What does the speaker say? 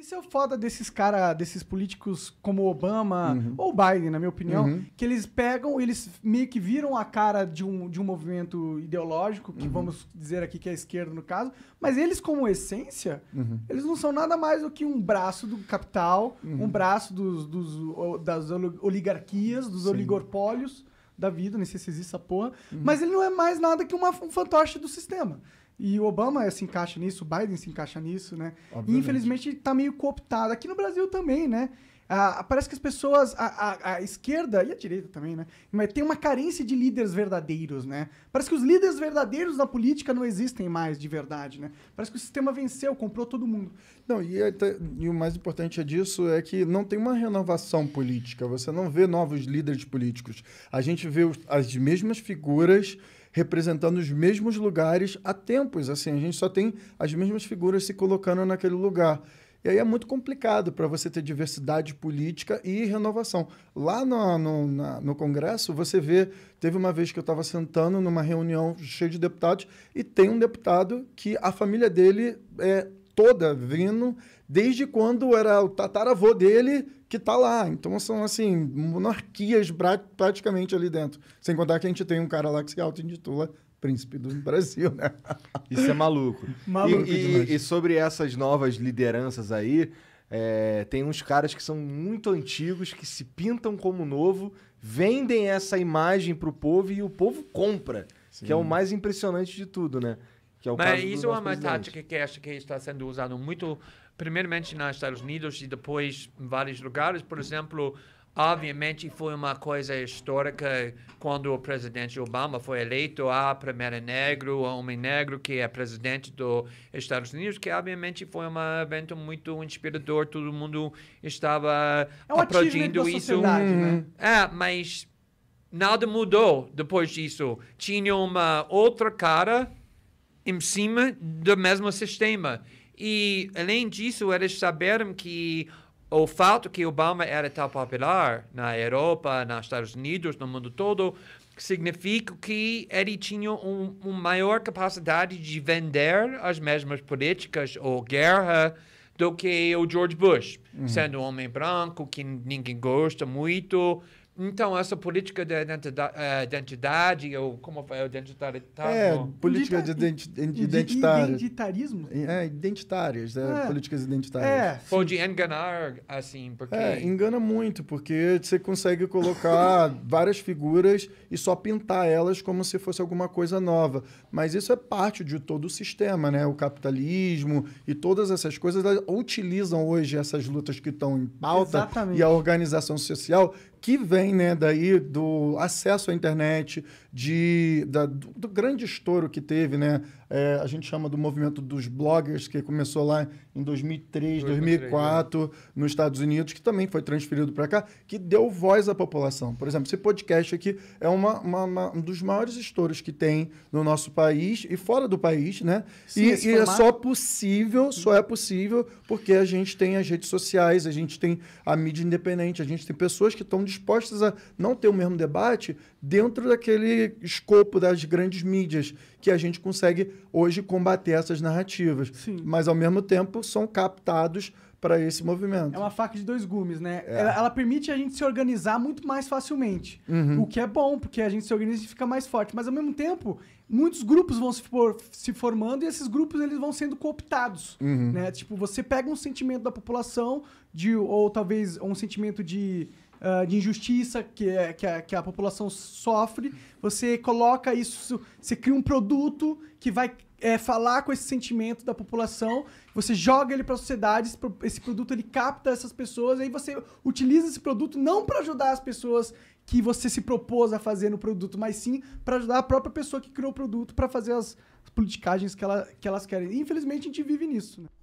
Isso é o foda desses cara, desses políticos como Obama uhum. ou Biden, na minha opinião, uhum. que eles pegam, eles meio que viram a cara de um, de um movimento ideológico, que uhum. vamos dizer aqui que é a esquerda no caso, mas eles como essência, uhum. eles não são nada mais do que um braço do capital, um uhum. braço dos, dos, das oligarquias, dos Sim. oligopólios da vida, nem sei se existe essa porra, uhum. mas ele não é mais nada que uma, um fantoche do sistema. E o Obama se encaixa nisso, o Biden se encaixa nisso, né? Obviamente. E infelizmente está meio cooptado. Aqui no Brasil também, né? Ah, parece que as pessoas, a, a, a, esquerda e a direita também, né? Mas tem uma carência de líderes verdadeiros, né? Parece que os líderes verdadeiros na política não existem mais de verdade, né? Parece que o sistema venceu, comprou todo mundo. Não, e, é e o mais importante é disso é que não tem uma renovação política. Você não vê novos líderes políticos. A gente vê os, as mesmas figuras representando os mesmos lugares há tempos. Assim, a gente só tem as mesmas figuras se colocando naquele lugar. E aí é muito complicado para você ter diversidade política e renovação. Lá no, no, na, no, Congresso, você vê, teve uma vez que eu estava sentando numa reunião cheia de deputados e tem um deputado que a família dele é, toda vindo desde quando era o tataravô dele que está lá. Então são, assim, monarquias praticamente ali dentro. Sem contar que a gente tem um cara lá que se auto-intitula príncipe do Brasil, né? Isso é maluco. maluco e, e, e sobre essas novas lideranças aí, é, tem uns caras que são muito antigos, que se pintam como novo, vendem essa imagem para o povo e o povo compra, Sim. que é o mais impressionante de tudo, né? É Mas isso é uma presidente. tática que acho que está sendo usada muito, primeiramente nos Estados Unidos e depois em vários lugares. Por exemplo, obviamente foi uma coisa histórica quando o presidente Obama foi eleito a primeira negro, homem negro que é presidente dos Estados Unidos, que obviamente foi um evento muito inspirador. Todo mundo estava é um aplaudindo isso. Né? Uhum. É, mas nada mudou depois disso. Tinha uma outra cara em cima do mesmo sistema. E, além disso, eles saberam que o fato que Obama era tão popular na Europa, nos Estados Unidos, no mundo todo, significa que ele tinha um, uma maior capacidade de vender as mesmas políticas ou guerra do que o George Bush, uhum. sendo um homem branco que ninguém gosta muito, então, essa política de é, identidade, ou como é o É, política de identi identitária. Identitarismo? É, é identitárias, é, é. políticas é. identitárias. É. de enganar, assim, porque... É, engana muito, porque você consegue colocar várias figuras e só pintar elas como se fosse alguma coisa nova. Mas isso é parte de todo o sistema, né? O capitalismo e todas essas coisas utilizam hoje essas lutas que estão em pauta Exatamente. e a organização social que vem né, daí do acesso à internet, de, da, do, do grande estouro que teve né, é, a gente chama do movimento dos bloggers, que começou lá em 2003, 2004, nos Estados Unidos, que também foi transferido para cá, que deu voz à população. Por exemplo, esse podcast aqui é uma, uma, uma, um dos maiores estouros que tem no nosso país e fora do país, né? Sim, e, e é só possível, só é possível porque a gente tem as redes sociais, a gente tem a mídia independente, a gente tem pessoas que estão dispostas a não ter o mesmo debate dentro daquele escopo das grandes mídias que a gente consegue hoje combater essas narrativas. Sim. Mas, ao mesmo tempo, são captados para esse movimento. É uma faca de dois gumes, né? É. Ela, ela, permite a gente se organizar muito mais facilmente. Uhum. O que é bom, porque a gente se organiza e fica mais forte. Mas, ao mesmo tempo, muitos grupos vão se, for, se formando e esses grupos eles vão sendo cooptados, uhum. né? Tipo, você pega um sentimento da população de ou talvez um sentimento de uh, de injustiça que, é, que, a, que a população sofre, você coloca isso, você cria um produto que vai é, falar com esse sentimento da população, você joga ele para a sociedade, esse produto ele capta essas pessoas, aí você utiliza esse produto não para ajudar as pessoas que você se propôs a fazer no produto, mas sim para ajudar a própria pessoa que criou o produto para fazer as politicagens que, ela, que elas querem. infelizmente a gente vive nisso. Né?